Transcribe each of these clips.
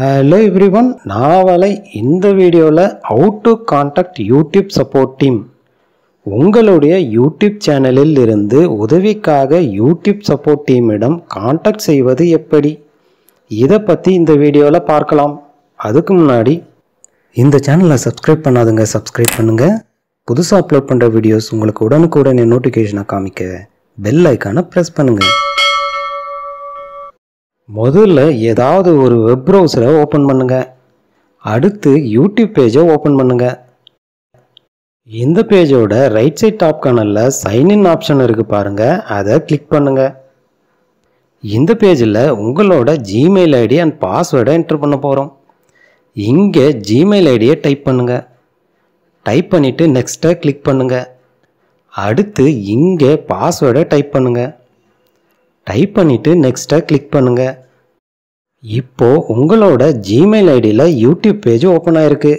hello every one நாவலை இந்த வீடியோவில் how to contact YouTube support team உங்களுடைய யூடியூப் சேனலில் இருந்து உதவிக்காக யூடியூப் சப்போர்ட் டீமிடம் கான்டாக்ட் செய்வது எப்படி இதை பற்றி இந்த வீடியோவில் பார்க்கலாம் அதுக்கு முன்னாடி இந்த சேனலை சப்ஸ்கிரைப் பண்ணாதுங்க சப்ஸ்கிரைப் பண்ணுங்கள் புதுசாக அப்லோட் பண்ணுற வீடியோஸ் உங்களுக்கு உடனுக்குடனே நோட்டிஃபிகேஷனை காமிக்க பெல் ஐக்கானை ப்ரெஸ் பண்ணுங்கள் முதல்ல ஏதாவது ஒரு வெப் ப்ரௌசரை ஓப்பன் பண்ணுங்கள் அடுத்து யூடியூப் பேஜை ஓப்பன் பண்ணுங்கள் இந்த பேஜோட ரைட் சைட் டாப் கனலில் சைன்இன் ஆப்ஷன் இருக்குது பாருங்கள் அதை கிளிக் பண்ணுங்கள் இந்த பேஜில் உங்களோட ஜிமெயில் ஐடி அண்ட் பாஸ்வேர்டை என்ட்ரு பண்ண போகிறோம் இங்கே ஜிமெயில் ஐடியை டைப் பண்ணுங்கள் டைப் பண்ணிவிட்டு நெக்ஸ்ட்டை கிளிக் பண்ணுங்கள் அடுத்து இங்கே பாஸ்வேர்டை டைப் பண்ணுங்கள் டைப் பண்ணிவிட்டு நெக்ஸ்ட்டை கிளிக் பண்ணுங்கள் இப்போது உங்களோட ஜிமெயில் ஐடியில் யூடியூப் பேஜ் ஓப்பன் ஆயிருக்கு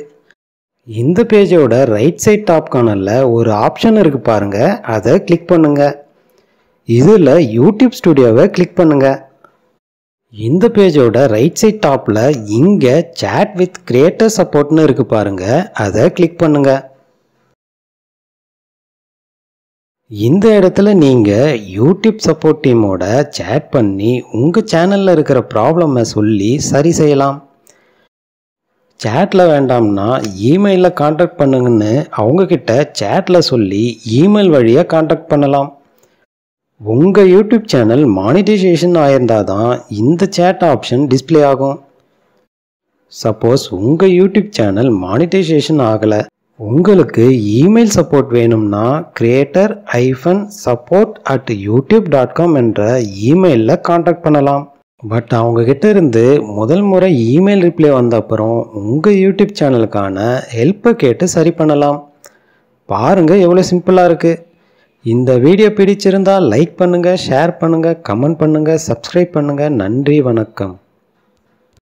இந்த பேஜோட ரைட் சைட் டாப் கார்னரில் ஒரு ஆப்ஷன் இருக்குது பாருங்கள் அதை கிளிக் பண்ணுங்கள் இதில் யூடியூப் ஸ்டுடியோவை கிளிக் பண்ணுங்கள் இந்த பேஜோட ரைட் சைட் டாப்பில் இங்கே சேட் வித் கிரியேட்டர் சப்போர்ட்னு இருக்குது பாருங்கள் அதை கிளிக் பண்ணுங்கள் இந்த இடத்துல நீங்கள் யூடியூப் சப்போர்ட் டீமோட சேட் பண்ணி உங்கள் சேனலில் இருக்கிற ப்ராப்ளமை சொல்லி சரி செய்யலாம் சேட்டில் வேண்டாம்னா இமெயிலில் காண்டாக்ட் பண்ணுங்கன்னு அவங்கக்கிட்ட சேட்டில் சொல்லி இமெயில் வழியாக காண்டாக்ட் பண்ணலாம் உங்கள் யூடியூப் சேனல் மானிட்டைசேஷன் ஆயிருந்தால் தான் இந்த சேட் ஆப்ஷன் டிஸ்பிளே ஆகும் சப்போஸ் உங்கள் யூடியூப் சேனல் மானிட்டைசேஷன் ஆகலை உங்களுக்கு இமெயில் சப்போர்ட் வேணும்னா creator hyphen support at YouTube dot com என்ற இமெயிலில் காண்டாக்ட் பண்ணலாம் பட் அவங்கக்கிட்ட இருந்து முதல் முறை இமெயில் ரிப்ளை வந்த அப்புறம் உங்கள் யூடியூப் சேனலுக்கான ஹெல்ப்பை கேட்டு சரி பண்ணலாம் பாருங்கள் எவ்வளோ சிம்பிளாக இருக்குது இந்த வீடியோ பிடிச்சிருந்தால் லைக் பண்ணுங்கள் ஷேர் பண்ணுங்கள் கமெண்ட் பண்ணுங்கள் சப்ஸ்கிரைப் பண்ணுங்கள் நன்றி வணக்கம்